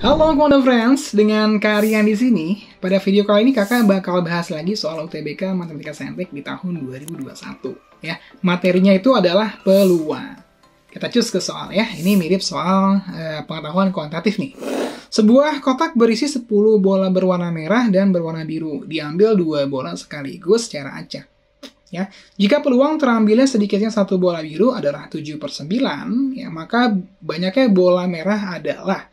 Halo Quantum Friends, dengan Karian di sini. Pada video kali ini kakak bakal bahas lagi soal UTBK Matematika Saintek di tahun 2021. Ya, materinya itu adalah peluang. Kita cus ke soal ya. Ini mirip soal e, pengetahuan kuantitatif nih. Sebuah kotak berisi 10 bola berwarna merah dan berwarna biru. Diambil dua bola sekaligus secara acak. Ya, jika peluang terambilnya sedikitnya satu bola biru adalah 7 per 9, ya, maka banyaknya bola merah adalah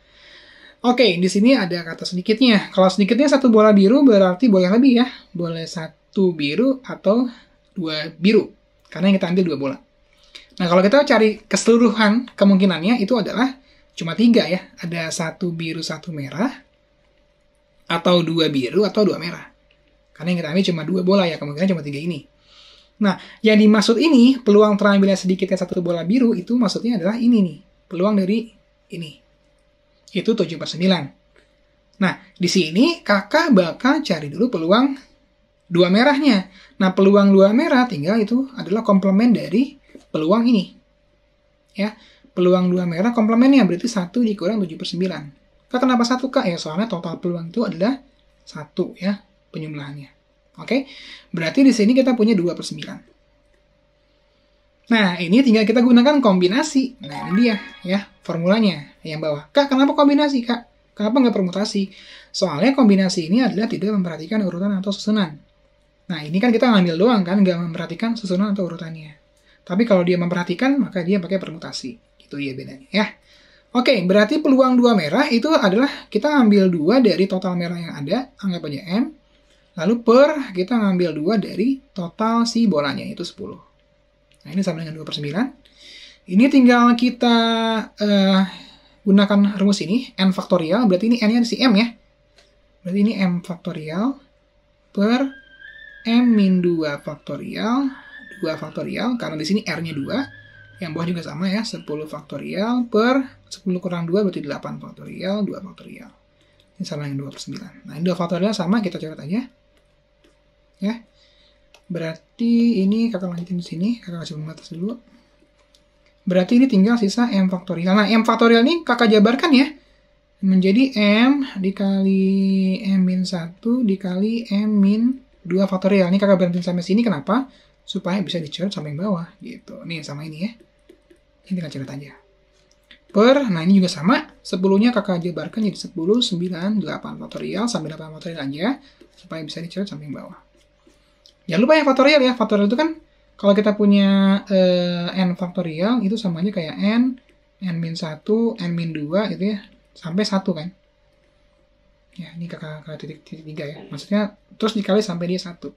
Oke, di sini ada kata sedikitnya. Kalau sedikitnya satu bola biru berarti boleh lebih ya. Boleh satu biru atau dua biru. Karena yang kita ambil dua bola. Nah, kalau kita cari keseluruhan kemungkinannya itu adalah cuma tiga ya. Ada satu biru, satu merah. Atau dua biru atau dua merah. Karena yang kita ambil cuma dua bola ya. Kemungkinan cuma tiga ini. Nah, yang dimaksud ini, peluang terambilnya sedikitnya satu bola biru itu maksudnya adalah ini nih. Peluang dari ini itu 7 per 9. Nah, di sini kakak bakal cari dulu peluang dua merahnya. Nah, peluang dua merah tinggal itu adalah komplement dari peluang ini. Ya, peluang dua merah komplementnya berarti 1 dikurang 7 per 9. Kak, kenapa satu Kak? Ya, soalnya total peluang itu adalah satu, ya, penyumlahannya. Oke, berarti di sini kita punya 2 per 9. Nah, ini tinggal kita gunakan kombinasi. Nah, ini dia ya formulanya yang bawah. Kak, kenapa kombinasi, Kak? Kenapa nggak permutasi? Soalnya kombinasi ini adalah tidak memperhatikan urutan atau susunan. Nah, ini kan kita ngambil doang kan, nggak memperhatikan susunan atau urutannya. Tapi kalau dia memperhatikan, maka dia pakai permutasi. Itu dia ya, bedanya ya. Oke, berarti peluang dua merah itu adalah kita ambil dua dari total merah yang ada, anggap aja M. Lalu per, kita ngambil dua dari total si bolanya, itu 10. Nah, ini sama dengan 2 per 9. Ini tinggal kita uh, gunakan rumus ini, n faktorial, berarti ini n-nya si m ya. Berarti ini m faktorial per m min 2 faktorial, 2 faktorial, karena di sini r-nya 2. Yang bawah juga sama ya, 10 faktorial per 10 kurang 2 berarti 8 faktorial, 2 faktorial. Ini sama dengan 2 per 9. Nah, ini 2 faktorial sama, kita coret aja. Ya, Berarti ini kakak lanjutin di sini, kakak kasih pembatas dulu. Berarti ini tinggal sisa M faktorial. Nah, M faktorial ini kakak jabarkan ya. Menjadi M dikali M min satu dikali M min dua faktorial. Ini kakak berhenti sampai sini, kenapa? Supaya bisa dicoret sampai bawah, gitu. Nih, sama ini ya. Ini tinggal coret aja. Per, nah ini juga sama. 10 kakak jabarkan jadi sepuluh sembilan delapan faktorial, sampai delapan faktorial aja. Supaya bisa dicoret sampai bawah jangan lupa ya faktorial ya faktorial itu kan kalau kita punya uh, n faktorial itu sama aja kayak n n min satu n min dua gitu ya sampai satu kan ya ini kakak kakak titik, titik 3 ya maksudnya terus dikali sampai dia satu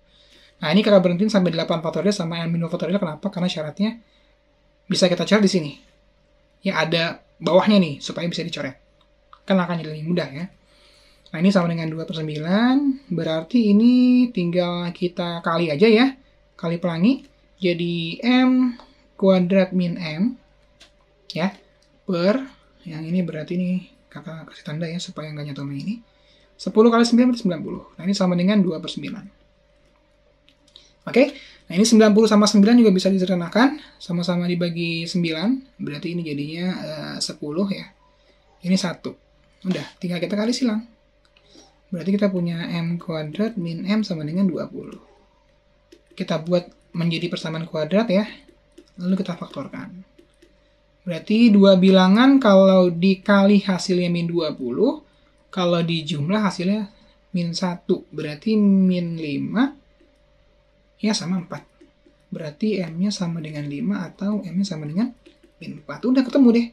nah ini kakak berhenti sampai delapan faktorial sama n min faktorial kenapa karena syaratnya bisa kita cari di sini ya ada bawahnya nih supaya bisa dicoret kan akan jadi lebih mudah ya Nah ini sama dengan 2 per 9, berarti ini tinggal kita kali aja ya, kali pelangi. Jadi M kuadrat min M, ya, per, yang ini berarti ini kakak kasih tanda ya, supaya nggak nyatu sama ini. 10 kali 9 berarti 90. Nah ini sama dengan 2 per 9. Oke, nah ini 90 sama 9 juga bisa diserenakan. sama-sama dibagi 9, berarti ini jadinya eh, uh, 10 ya. Ini 1. Udah, tinggal kita kali silang. Berarti kita punya M kuadrat min M sama dengan 20. Kita buat menjadi persamaan kuadrat ya. Lalu kita faktorkan. Berarti dua bilangan kalau dikali hasilnya min 20, kalau dijumlah hasilnya min 1, berarti min 5, ya sama 4. Berarti M-nya sama dengan 5 atau M-nya sama dengan min 4. Udah ketemu deh.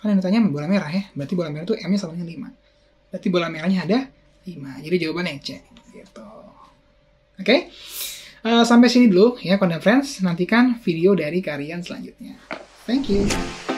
Kalian ditanya bola merah ya, berarti bola merah itu M-nya sama dengan 5. Berarti bola merahnya ada 5. Jadi jawabannya C. Gitu. Oke. Okay? Uh, eh, sampai sini dulu ya, Konten Friends. Nantikan video dari kalian selanjutnya. Thank you.